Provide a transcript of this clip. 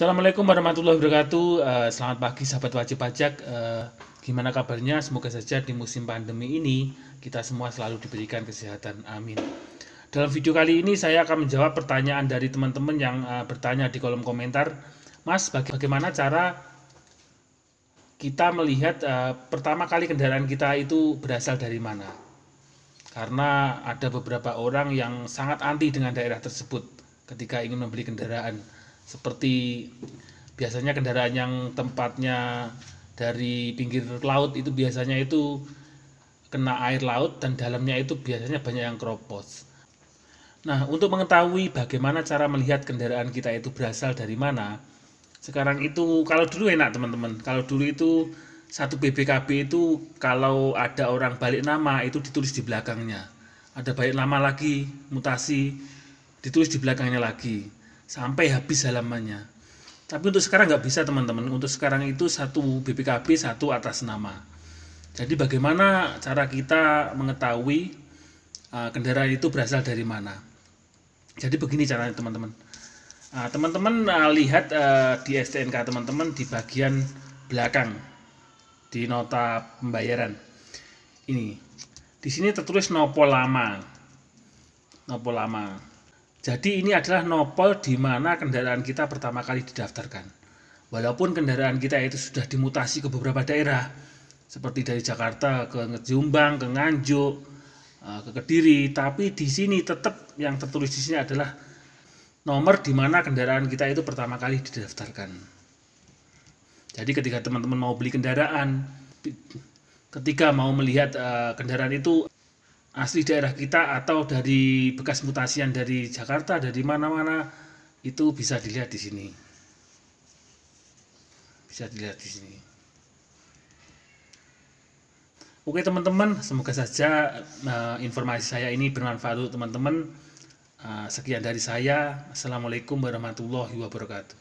Assalamualaikum warahmatullahi wabarakatuh. Eh, selamat pagi sahabat wajib pajak. Eh, gimana kabarnya? Semoga saja di musim pandemi ini kita semua selalu diberikan kesehatan. Amin. Dalam video kali ini saya akan menjawab pertanyaan dari teman-teman yang eh, bertanya di kolom komentar, Mas, bagaimana cara kita melihat pertama kali kendaraan kita itu berasal dari mana? Karena ada beberapa orang yang sangat anti dengan daerah tersebut ketika ingin membeli kendaraan seperti biasanya kendaraan yang tempatnya dari pinggir laut itu biasanya itu kena air laut dan dalamnya itu biasanya banyak yang keropos. Nah, untuk mengetahui bagaimana cara melihat kendaraan kita itu berasal dari mana, sekarang itu kalau dulu enak teman-teman. Kalau dulu itu satu BBKB itu kalau ada orang balik nama itu ditulis di belakangnya. Ada balik nama lagi, mutasi, ditulis di belakangnya lagi sampai habis halamannya. Tapi untuk sekarang nggak bisa teman-teman. Untuk sekarang itu satu BPKB satu atas nama. Jadi bagaimana cara kita mengetahui uh, kendaraan itu berasal dari mana? Jadi begini caranya teman-teman. Uh, teman-teman uh, lihat uh, di STNK teman-teman di bagian belakang di nota pembayaran. Ini di sini tertulis nopo lama. Nopo lama. Jadi ini adalah nopol di mana kendaraan kita pertama kali didaftarkan. Walaupun kendaraan kita itu sudah dimutasi ke beberapa daerah, seperti dari Jakarta ke Jombang, ke Nganjuk, eh, ke Kediri, tapi di sini tetap yang tertulis di sini adalah nomor di mana kendaraan kita itu pertama kali didaftarkan. Jadi ketika teman-teman mau beli kendaraan, ketika mau melihat eh, kendaraan itu asli daerah kita atau dari bekas mutasian dari Jakarta dari mana-mana itu bisa dilihat di sini bisa dilihat di sini Oke teman-teman semoga saja uh, informasi saya ini bermanfaat untuk teman-teman uh, sekian dari saya Assalamualaikum warahmatullahi wabarakatuh